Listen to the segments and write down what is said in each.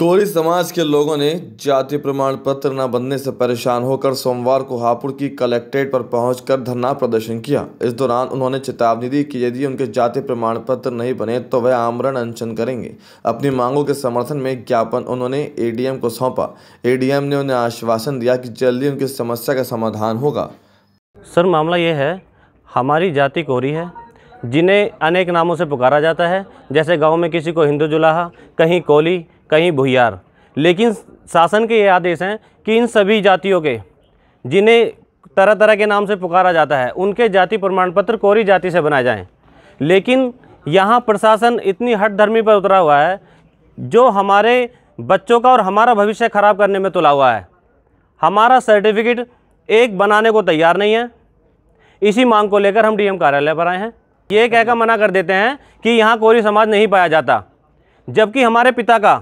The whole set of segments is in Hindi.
कोरी समाज के लोगों ने जाति प्रमाण पत्र न बनने से परेशान होकर सोमवार को हापुड़ की कलेक्ट्रेट पर पहुंचकर धरना प्रदर्शन किया इस दौरान उन्होंने चेतावनी दी कि यदि उनके जाति प्रमाण पत्र नहीं बने तो वह आमरण अनशन करेंगे अपनी मांगों के समर्थन में ज्ञापन उन्होंने एडीएम को सौंपा एडीएम ने उन्हें आश्वासन दिया कि जल्दी उनकी समस्या का समाधान होगा सर मामला ये है हमारी जाति कोरी है जिन्हें अनेक नामों से पुकारा जाता है जैसे गाँव में किसी को हिंदू जुलाहा कहीं कोली कहीं भुयार लेकिन शासन के ये आदेश हैं कि इन सभी जातियों के जिन्हें तरह तरह के नाम से पुकारा जाता है उनके जाति प्रमाण पत्र कोरी जाति से बनाए जाएं लेकिन यहाँ प्रशासन इतनी हट धर्मी पर उतरा हुआ है जो हमारे बच्चों का और हमारा भविष्य खराब करने में तुला हुआ है हमारा सर्टिफिकेट एक बनाने को तैयार नहीं है इसी मांग को लेकर हम डीएम कार्यालय पर आए हैं ये कहकर मना कर देते हैं कि यहाँ कोरी समाज नहीं पाया जाता जबकि हमारे पिता का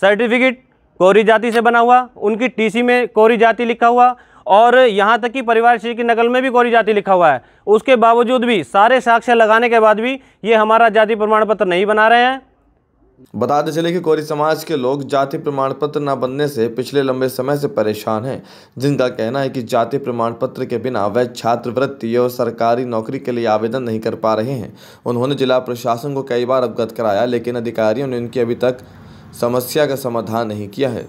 सर्टिफिकेट कोरी जाति से बना हुआ उनकी टीसी में कोरी जाति लिखा हुआ और यहाँ तक कि परिवार श्री की नकल में भी कोरी जाति लिखा हुआ है उसके बावजूद भी सारे साक्ष्य लगाने के बाद भी ये हमारा जाति प्रमाण पत्र नहीं बना रहे हैं बता दें चले कि कोरी समाज के लोग जाति प्रमाण पत्र न बनने से पिछले लंबे समय से परेशान हैं जिनका कहना है कि जाति प्रमाण पत्र के बिना वह छात्रवृत्ति और सरकारी नौकरी के लिए आवेदन नहीं कर पा रहे हैं उन्होंने जिला प्रशासन को कई बार अवगत कराया लेकिन अधिकारियों ने उनकी अभी तक समस्या का समाधान नहीं किया है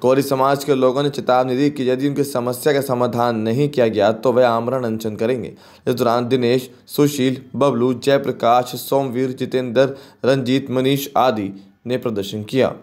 कोरी समाज के लोगों ने चेतावनी दी कि यदि उनकी समस्या का समाधान नहीं किया गया तो वह आमरण अनशन करेंगे इस दौरान दिनेश सुशील बबलू जयप्रकाश सोमवीर जितेंद्र रंजीत मनीष आदि ने प्रदर्शन किया